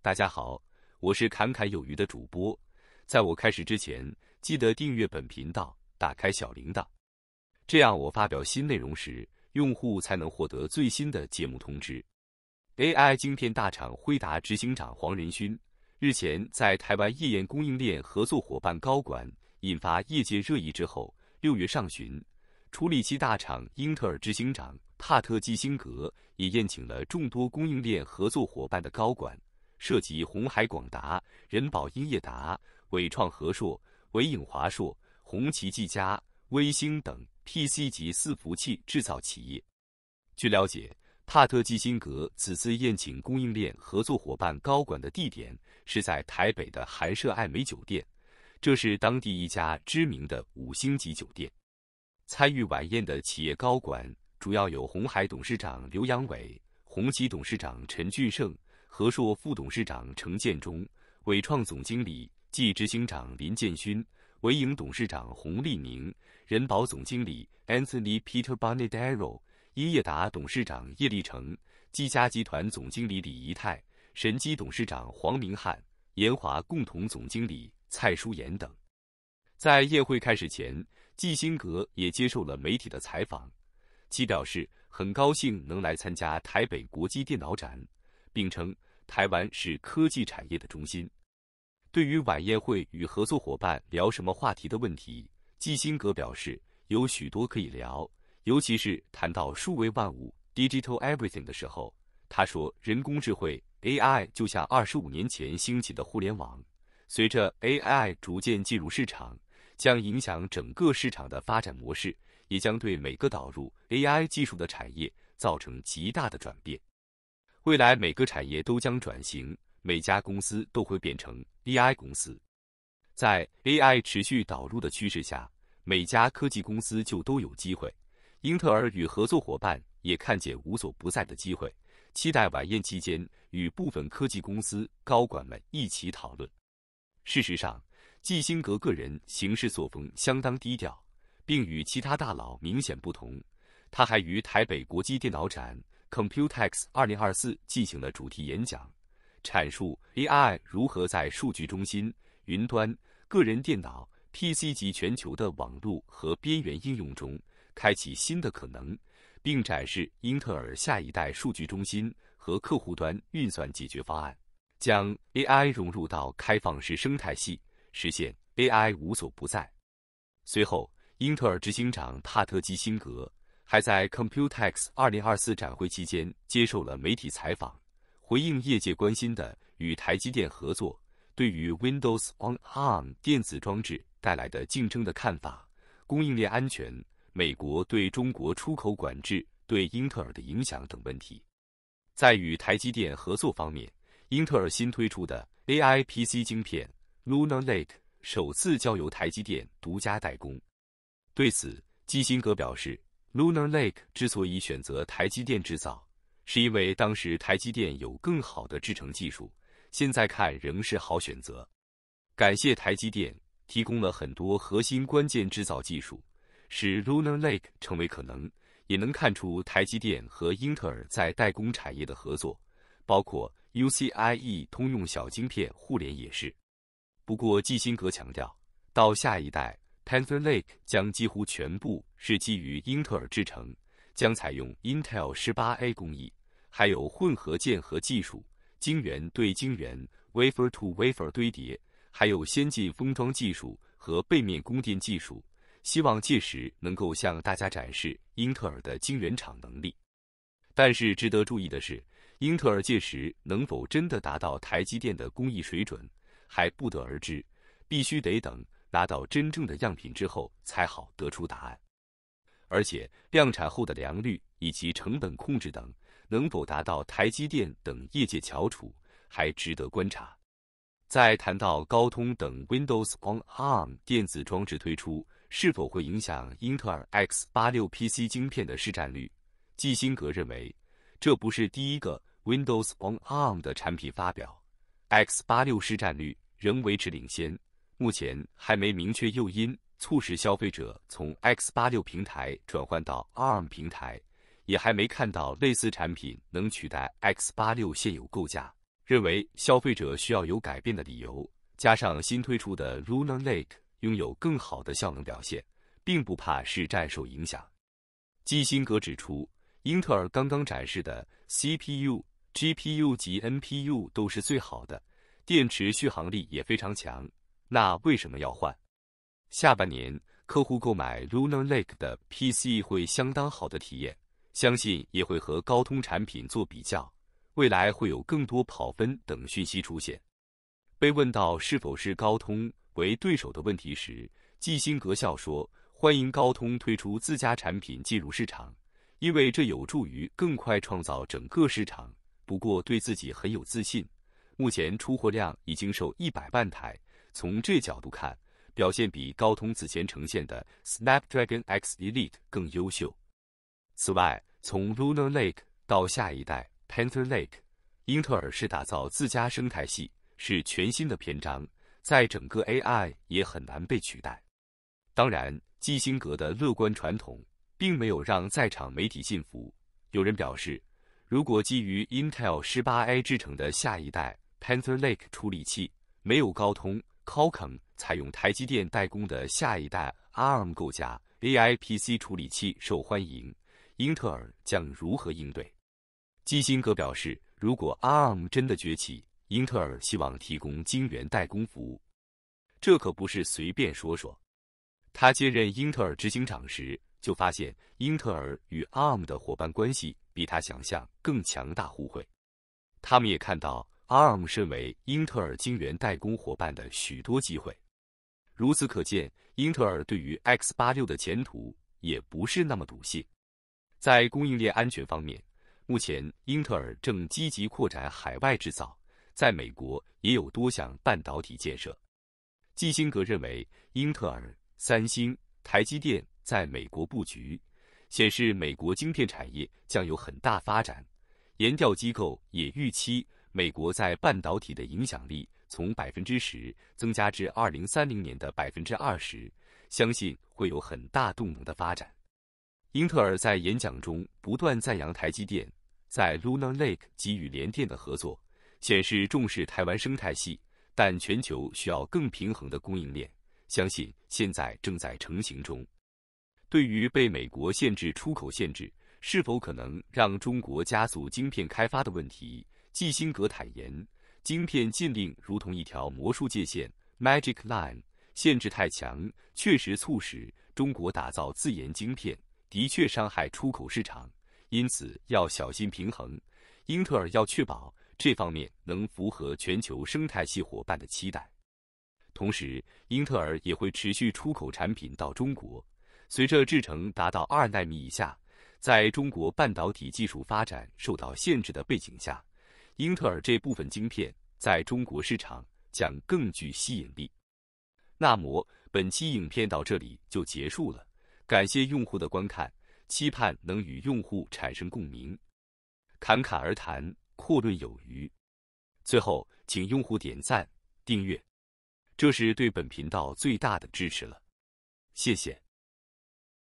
大家好，我是侃侃有余的主播。在我开始之前，记得订阅本频道，打开小铃铛，这样我发表新内容时，用户才能获得最新的节目通知。AI 晶片大厂辉达执行长黄仁勋日前在台湾夜宴供应链合作伙伴高管引发业界热议之后，六月上旬，处理器大厂英特尔执行长帕特基辛格也宴请了众多供应链合作伙伴的高管。涉及红海、广达、人保、英业达、伟创、和硕、伟影、华硕、红旗、技嘉、微星等 PC 级伺服器制造企业。据了解，帕特基辛格此次宴请供应链合作伙伴高管的地点是在台北的韩舍爱美酒店，这是当地一家知名的五星级酒店。参与晚宴的企业高管主要有红海董事长刘扬伟、红旗董事长陈俊胜。和硕副董事长程建忠、伟创总经理暨执行长林建勋、维盈董事长洪立明、人保总经理 Anthony Peter b o n a d e r o 英业达董事长叶立成、积家集团总经理李仪泰、神机董事长黄明汉、延华共同总经理蔡淑妍等，在宴会开始前，季新格也接受了媒体的采访，其表示很高兴能来参加台北国际电脑展，并称。台湾是科技产业的中心。对于晚宴会与合作伙伴聊什么话题的问题，基辛格表示有许多可以聊，尤其是谈到数位万物 （digital everything） 的时候。他说，人工智能 （AI） 就像二十五年前兴起的互联网，随着 AI 逐渐进入市场，将影响整个市场的发展模式，也将对每个导入 AI 技术的产业造成极大的转变。未来每个产业都将转型，每家公司都会变成 AI 公司。在 AI 持续导入的趋势下，每家科技公司就都有机会。英特尔与合作伙伴也看见无所不在的机会，期待晚宴期间与部分科技公司高管们一起讨论。事实上，基辛格个人行事作风相当低调，并与其他大佬明显不同。他还与台北国际电脑展。ComputeX 二零二四进行了主题演讲，阐述 AI 如何在数据中心、云端、个人电脑 （PC） 级全球的网络和边缘应用中开启新的可能，并展示英特尔下一代数据中心和客户端运算解决方案，将 AI 融入到开放式生态系，实现 AI 无所不在。随后，英特尔执行长帕特基辛格。还在 Computex 2024展会期间接受了媒体采访，回应业界关心的与台积电合作、对于 Windows on ARM 电子装置带来的竞争的看法、供应链安全、美国对中国出口管制对英特尔的影响等问题。在与台积电合作方面，英特尔新推出的 AI PC 芯片 Lunar Lake 首次交由台积电独家代工。对此，基辛格表示。Lunar Lake 之所以选择台积电制造，是因为当时台积电有更好的制程技术，现在看仍是好选择。感谢台积电提供了很多核心关键制造技术，使 Lunar Lake 成为可能。也能看出台积电和英特尔在代工产业的合作，包括 UCIe 通用小芯片互联也是。不过，基辛格强调，到下一代。p e n t e r Lake 将几乎全部是基于英特尔制成，将采用 Intel 18A 工艺，还有混合键合技术、晶圆对晶圆、Wafer to Wafer 堆叠，还有先进封装技术和背面供电技术。希望届时能够向大家展示英特尔的晶圆厂能力。但是值得注意的是，英特尔届时能否真的达到台积电的工艺水准，还不得而知，必须得等。拿到真正的样品之后才好得出答案，而且量产后的良率以及成本控制等能否达到台积电等业界翘楚还值得观察。在谈到高通等 Windows on Arm 电子装置推出是否会影响英特尔 X86 PC 芯片的市占率，基辛格认为这不是第一个 Windows on Arm 的产品发表，X86 市占率仍维持领先。目前还没明确诱因促使消费者从 X 八六平台转换到 ARM 平台，也还没看到类似产品能取代 X 八六现有构架。认为消费者需要有改变的理由，加上新推出的 Lunar Lake 拥有更好的效能表现，并不怕市占受影响。基辛格指出，英特尔刚刚展示的 CPU、GPU 及 NPU 都是最好的，电池续航力也非常强。那为什么要换？下半年客户购买 Lunar Lake 的 PC 会相当好的体验，相信也会和高通产品做比较。未来会有更多跑分等讯息出现。被问到是否是高通为对手的问题时，基辛格笑说：“欢迎高通推出自家产品进入市场，因为这有助于更快创造整个市场。不过对自己很有自信，目前出货量已经售一百万台。”从这角度看，表现比高通此前呈现的 Snapdragon X Elite 更优秀。此外，从 Lunar Lake 到下一代 Panther Lake，英特尔是打造自家生态系，是全新的篇章，在整个 AI 也很难被取代。当然，基辛格的乐观传统并没有让在场媒体信服。有人表示，如果基于 Intel 十八 A 制程的下一代 Panther Lake 处理器没有高通，Qualcomm 采用台积电代工的下一代 ARM 构架 AI PC 处理器受欢迎，英特尔将如何应对？基辛格表示，如果 ARM 真的崛起，英特尔希望提供晶圆代工服务。这可不是随便说说。他接任英特尔执行长时，就发现英特尔与 ARM 的伙伴关系比他想象更强大互惠。他们也看到。ARM 身为英特尔晶圆代工伙伴的许多机会，如此可见，英特尔对于 X 八六的前途也不是那么笃信。在供应链安全方面，目前英特尔正积极扩展海外制造，在美国也有多项半导体建设。基辛格认为，英特尔、三星、台积电在美国布局，显示美国晶片产业将有很大发展。研调机构也预期。美国在半导体的影响力从百分之十增加至二零三零年的百分之二十，相信会有很大动能的发展。英特尔在演讲中不断赞扬台积电在 Lunar Lake 给予联电的合作，显示重视台湾生态系，但全球需要更平衡的供应链，相信现在正在成型中。对于被美国限制出口限制，是否可能让中国加速晶片开发的问题？基辛格坦言，晶片禁令如同一条魔术界限 （magic line），限制太强，确实促使中国打造自研晶片，的确伤害出口市场，因此要小心平衡。英特尔要确保这方面能符合全球生态系伙伴的期待，同时，英特尔也会持续出口产品到中国。随着制程达到二纳米以下，在中国半导体技术发展受到限制的背景下。英特尔这部分晶片在中国市场将更具吸引力。那么本期影片到这里就结束了，感谢用户的观看，期盼能与用户产生共鸣。侃侃而谈，阔论有余。最后，请用户点赞、订阅，这是对本频道最大的支持了。谢谢。